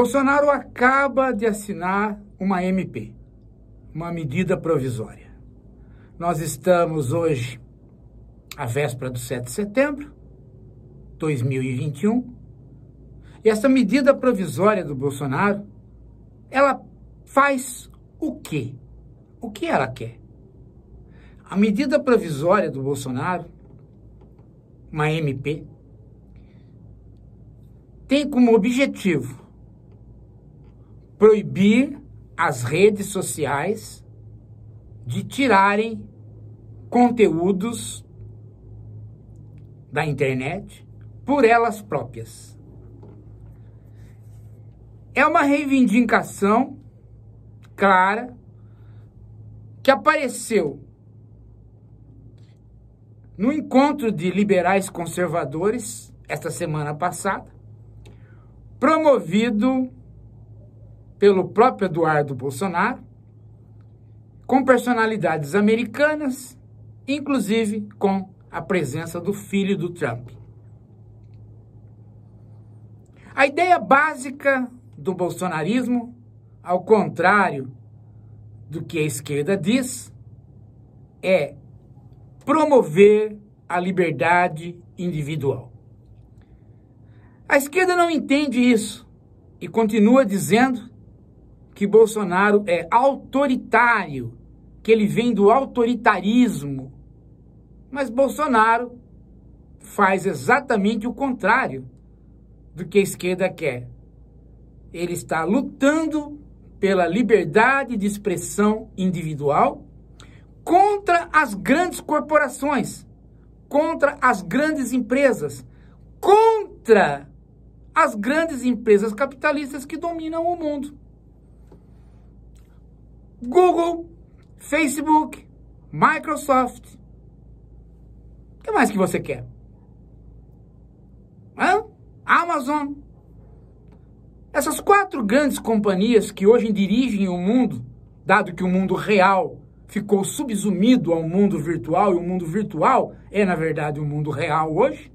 Bolsonaro acaba de assinar uma MP, uma medida provisória. Nós estamos hoje à véspera do 7 de setembro de 2021. E essa medida provisória do Bolsonaro, ela faz o quê? O que ela quer? A medida provisória do Bolsonaro, uma MP, tem como objetivo proibir as redes sociais de tirarem conteúdos da internet por elas próprias. É uma reivindicação clara que apareceu no encontro de liberais conservadores esta semana passada, promovido pelo próprio Eduardo Bolsonaro, com personalidades americanas, inclusive com a presença do filho do Trump. A ideia básica do bolsonarismo, ao contrário do que a esquerda diz, é promover a liberdade individual. A esquerda não entende isso e continua dizendo que Bolsonaro é autoritário, que ele vem do autoritarismo. Mas Bolsonaro faz exatamente o contrário do que a esquerda quer. Ele está lutando pela liberdade de expressão individual contra as grandes corporações, contra as grandes empresas, contra as grandes empresas capitalistas que dominam o mundo. Google, Facebook, Microsoft. O que mais que você quer? Hã? Amazon. Essas quatro grandes companhias que hoje dirigem o mundo, dado que o mundo real ficou subsumido ao mundo virtual, e o mundo virtual é, na verdade, o mundo real hoje.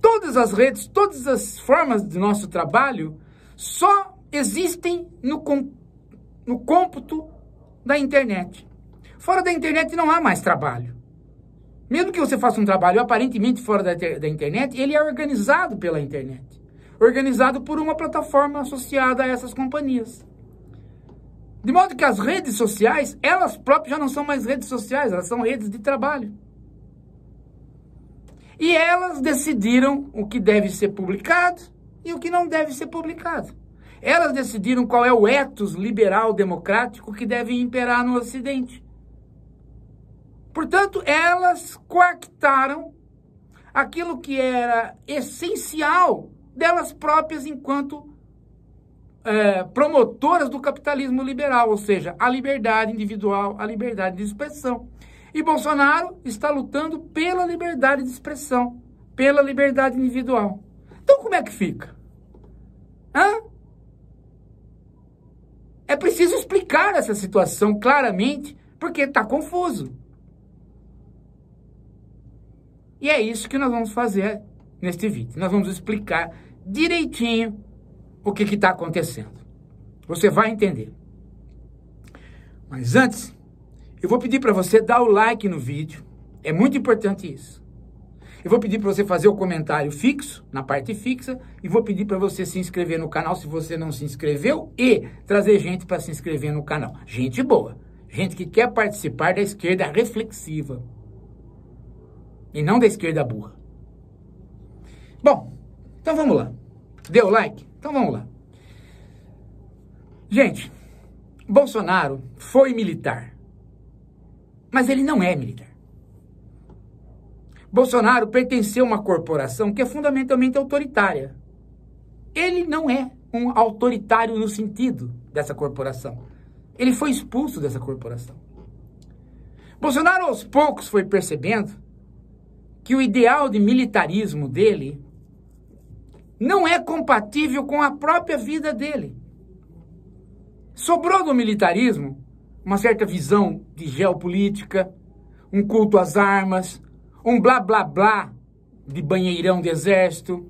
Todas as redes, todas as formas de nosso trabalho só existem no, no cômputo da internet. Fora da internet não há mais trabalho. Mesmo que você faça um trabalho aparentemente fora da, da internet, ele é organizado pela internet. Organizado por uma plataforma associada a essas companhias. De modo que as redes sociais, elas próprias já não são mais redes sociais, elas são redes de trabalho. E elas decidiram o que deve ser publicado e o que não deve ser publicado. Elas decidiram qual é o ethos liberal democrático que deve imperar no Ocidente. Portanto, elas coactaram aquilo que era essencial delas próprias enquanto é, promotoras do capitalismo liberal, ou seja, a liberdade individual, a liberdade de expressão. E Bolsonaro está lutando pela liberdade de expressão, pela liberdade individual. Então, como é que fica? Hã? É preciso explicar essa situação claramente, porque está confuso. E é isso que nós vamos fazer neste vídeo. Nós vamos explicar direitinho o que está acontecendo. Você vai entender. Mas antes, eu vou pedir para você dar o like no vídeo. É muito importante isso. Eu vou pedir para você fazer o comentário fixo, na parte fixa, e vou pedir para você se inscrever no canal se você não se inscreveu e trazer gente para se inscrever no canal. Gente boa, gente que quer participar da esquerda reflexiva e não da esquerda burra. Bom, então vamos lá. Deu like? Então vamos lá. Gente, Bolsonaro foi militar, mas ele não é militar. Bolsonaro pertenceu a uma corporação que é fundamentalmente autoritária. Ele não é um autoritário no sentido dessa corporação. Ele foi expulso dessa corporação. Bolsonaro, aos poucos, foi percebendo que o ideal de militarismo dele não é compatível com a própria vida dele. Sobrou do militarismo uma certa visão de geopolítica, um culto às armas, um blá blá blá de banheirão de exército,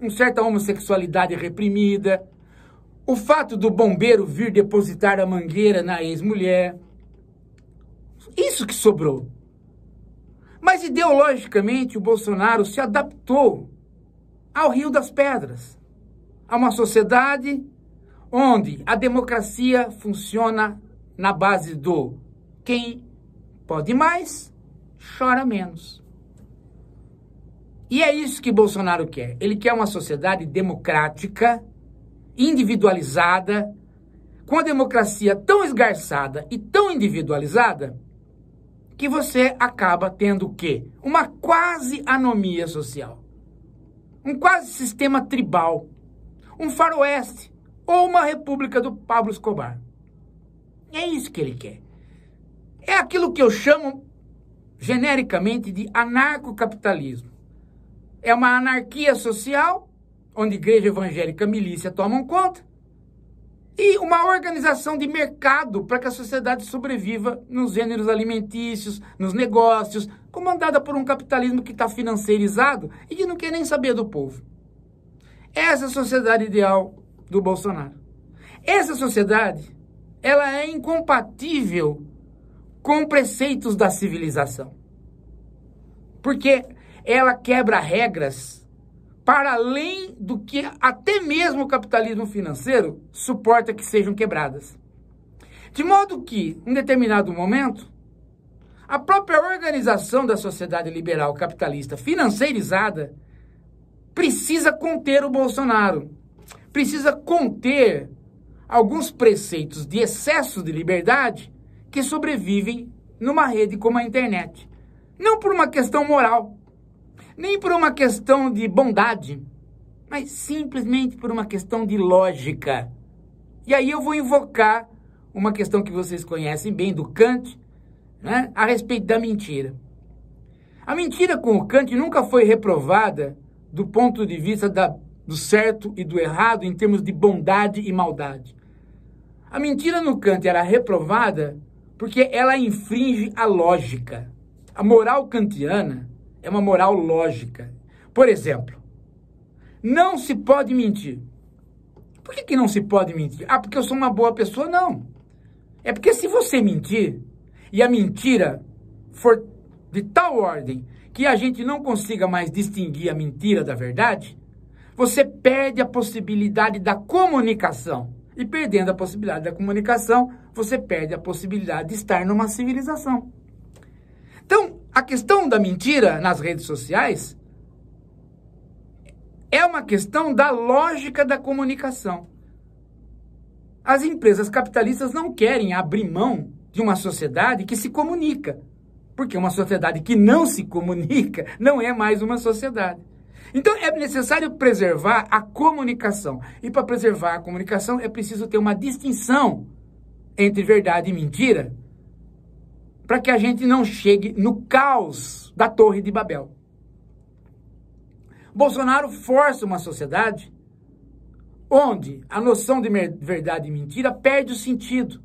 uma certa homossexualidade reprimida, o fato do bombeiro vir depositar a mangueira na ex-mulher. Isso que sobrou. Mas ideologicamente o Bolsonaro se adaptou ao Rio das Pedras, a uma sociedade onde a democracia funciona na base do quem pode mais, chora menos. E é isso que Bolsonaro quer. Ele quer uma sociedade democrática, individualizada, com a democracia tão esgarçada e tão individualizada que você acaba tendo o quê? Uma quase anomia social. Um quase sistema tribal. Um faroeste ou uma república do Pablo Escobar. É isso que ele quer. É aquilo que eu chamo genericamente de anarcocapitalismo é uma anarquia social, onde igreja evangélica e milícia tomam conta, e uma organização de mercado para que a sociedade sobreviva nos gêneros alimentícios, nos negócios, comandada por um capitalismo que está financeirizado e que não quer nem saber do povo. Essa é a sociedade ideal do Bolsonaro. Essa sociedade, ela é incompatível com preceitos da civilização. Porque ela quebra regras para além do que até mesmo o capitalismo financeiro suporta que sejam quebradas. De modo que, em determinado momento, a própria organização da sociedade liberal capitalista financeirizada precisa conter o Bolsonaro, precisa conter alguns preceitos de excesso de liberdade que sobrevivem numa rede como a internet. Não por uma questão moral, nem por uma questão de bondade, mas simplesmente por uma questão de lógica. E aí eu vou invocar uma questão que vocês conhecem bem do Kant, né, a respeito da mentira. A mentira com o Kant nunca foi reprovada do ponto de vista da, do certo e do errado em termos de bondade e maldade. A mentira no Kant era reprovada porque ela infringe a lógica. A moral kantiana é uma moral lógica. Por exemplo, não se pode mentir. Por que, que não se pode mentir? Ah, porque eu sou uma boa pessoa? Não. É porque se você mentir, e a mentira for de tal ordem que a gente não consiga mais distinguir a mentira da verdade, você perde a possibilidade da comunicação. E perdendo a possibilidade da comunicação, você perde a possibilidade de estar numa civilização. Então, a questão da mentira nas redes sociais é uma questão da lógica da comunicação. As empresas capitalistas não querem abrir mão de uma sociedade que se comunica, porque uma sociedade que não se comunica não é mais uma sociedade. Então é necessário preservar a comunicação. E para preservar a comunicação é preciso ter uma distinção entre verdade e mentira para que a gente não chegue no caos da Torre de Babel. Bolsonaro força uma sociedade onde a noção de verdade e mentira perde o sentido.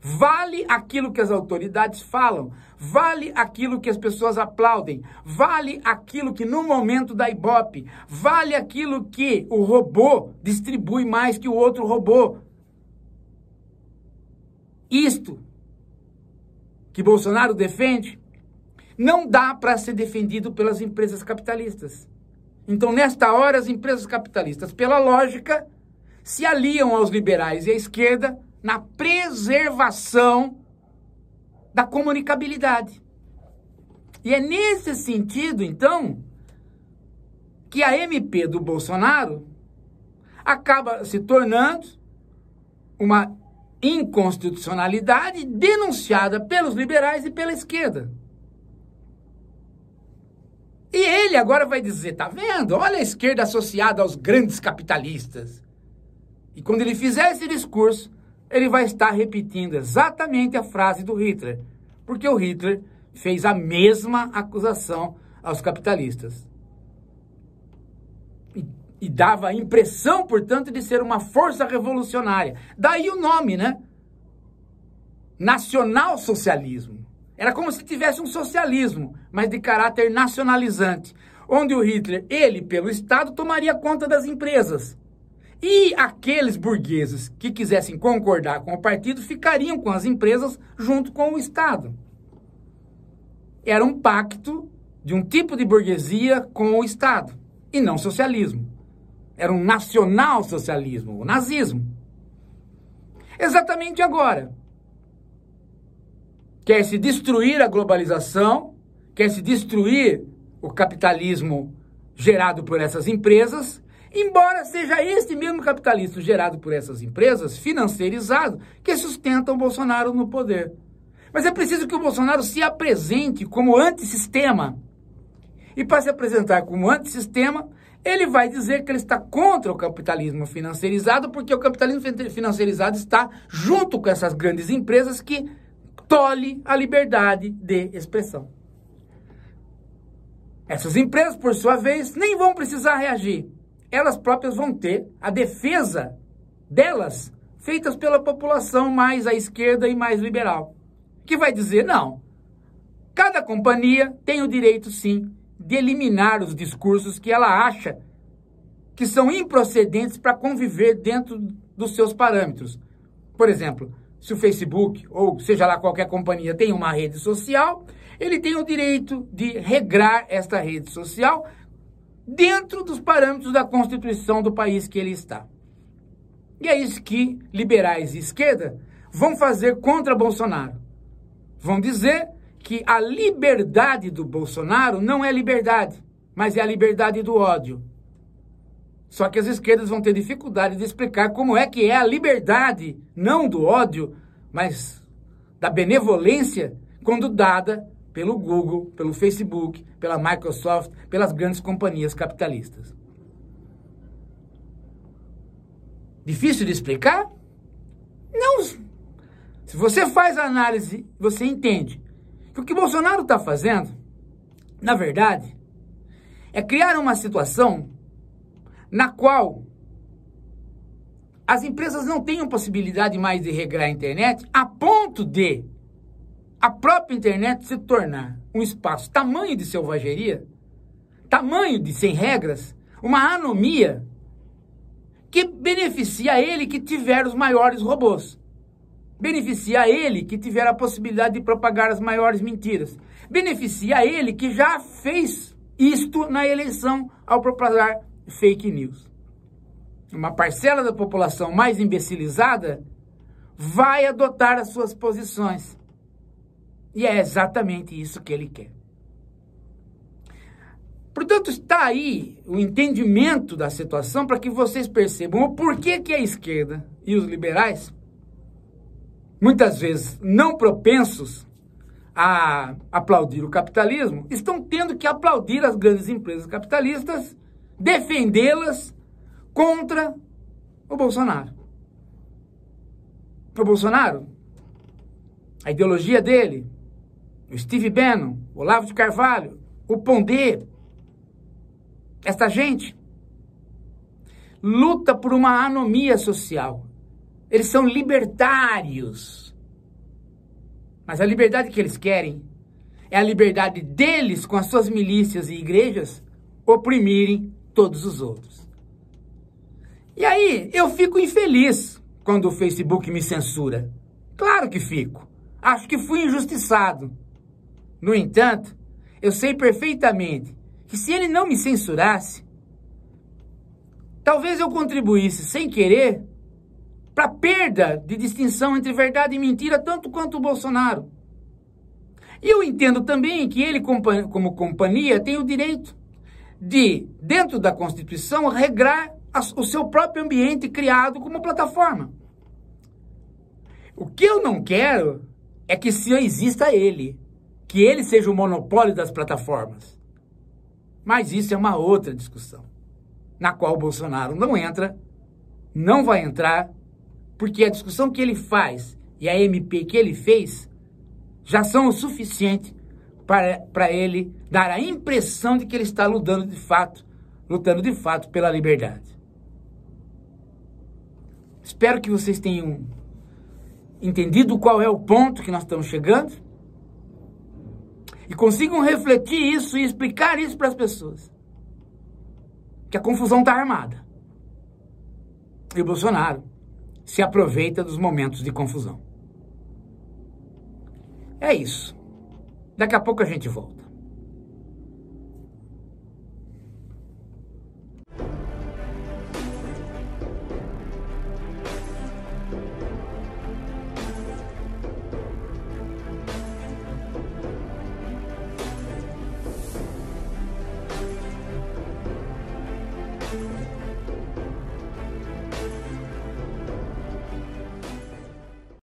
Vale aquilo que as autoridades falam, vale aquilo que as pessoas aplaudem, vale aquilo que no momento da Ibope, vale aquilo que o robô distribui mais que o outro robô. Isto que Bolsonaro defende, não dá para ser defendido pelas empresas capitalistas. Então, nesta hora, as empresas capitalistas, pela lógica, se aliam aos liberais e à esquerda na preservação da comunicabilidade. E é nesse sentido, então, que a MP do Bolsonaro acaba se tornando uma inconstitucionalidade denunciada pelos liberais e pela esquerda. E ele agora vai dizer, tá vendo? Olha a esquerda associada aos grandes capitalistas. E quando ele fizer esse discurso, ele vai estar repetindo exatamente a frase do Hitler, porque o Hitler fez a mesma acusação aos capitalistas e dava a impressão, portanto, de ser uma força revolucionária. Daí o nome, né? Nacional socialismo. Era como se tivesse um socialismo, mas de caráter nacionalizante, onde o Hitler, ele pelo Estado tomaria conta das empresas. E aqueles burgueses que quisessem concordar com o partido ficariam com as empresas junto com o Estado. Era um pacto de um tipo de burguesia com o Estado, e não socialismo. Era um nacional-socialismo, o nazismo. Exatamente agora. Quer se destruir a globalização, quer se destruir o capitalismo gerado por essas empresas, embora seja este mesmo capitalismo gerado por essas empresas, financeirizado, que sustenta o Bolsonaro no poder. Mas é preciso que o Bolsonaro se apresente como antissistema. E para se apresentar como antissistema, ele vai dizer que ele está contra o capitalismo financiarizado, porque o capitalismo financiarizado está junto com essas grandes empresas que tolhe a liberdade de expressão. Essas empresas, por sua vez, nem vão precisar reagir. Elas próprias vão ter a defesa delas feitas pela população mais à esquerda e mais liberal, que vai dizer não. Cada companhia tem o direito sim de eliminar os discursos que ela acha que são improcedentes para conviver dentro dos seus parâmetros. Por exemplo, se o Facebook ou seja lá qualquer companhia tem uma rede social, ele tem o direito de regrar esta rede social dentro dos parâmetros da Constituição do país que ele está. E é isso que liberais e esquerda vão fazer contra Bolsonaro. Vão dizer que a liberdade do Bolsonaro não é liberdade, mas é a liberdade do ódio. Só que as esquerdas vão ter dificuldade de explicar como é que é a liberdade, não do ódio, mas da benevolência, quando dada pelo Google, pelo Facebook, pela Microsoft, pelas grandes companhias capitalistas. Difícil de explicar? Não. Se você faz a análise, você entende. Porque o Bolsonaro está fazendo, na verdade, é criar uma situação na qual as empresas não tenham possibilidade mais de regrar a internet a ponto de a própria internet se tornar um espaço tamanho de selvageria, tamanho de sem regras, uma anomia que beneficia ele que tiver os maiores robôs. Beneficia ele que tiver a possibilidade de propagar as maiores mentiras. Beneficia ele que já fez isto na eleição ao propagar fake news. Uma parcela da população mais imbecilizada vai adotar as suas posições. E é exatamente isso que ele quer. Portanto, está aí o entendimento da situação para que vocês percebam o porquê que a esquerda e os liberais muitas vezes não propensos a aplaudir o capitalismo, estão tendo que aplaudir as grandes empresas capitalistas, defendê-las contra o Bolsonaro. O Bolsonaro, a ideologia dele, o Steve Bannon, o Olavo de Carvalho, o Pondé, esta gente luta por uma anomia social. Eles são libertários. Mas a liberdade que eles querem é a liberdade deles, com as suas milícias e igrejas, oprimirem todos os outros. E aí eu fico infeliz quando o Facebook me censura. Claro que fico. Acho que fui injustiçado. No entanto, eu sei perfeitamente que se ele não me censurasse, talvez eu contribuísse sem querer para perda de distinção entre verdade e mentira, tanto quanto o Bolsonaro. E eu entendo também que ele, como companhia, tem o direito de, dentro da Constituição, regrar o seu próprio ambiente criado como plataforma. O que eu não quero é que se exista ele, que ele seja o monopólio das plataformas. Mas isso é uma outra discussão, na qual o Bolsonaro não entra, não vai entrar porque a discussão que ele faz e a MP que ele fez já são o suficiente para, para ele dar a impressão de que ele está lutando de fato, lutando de fato pela liberdade. Espero que vocês tenham entendido qual é o ponto que nós estamos chegando e consigam refletir isso e explicar isso para as pessoas. Que a confusão está armada. E o Bolsonaro se aproveita dos momentos de confusão. É isso. Daqui a pouco a gente volta.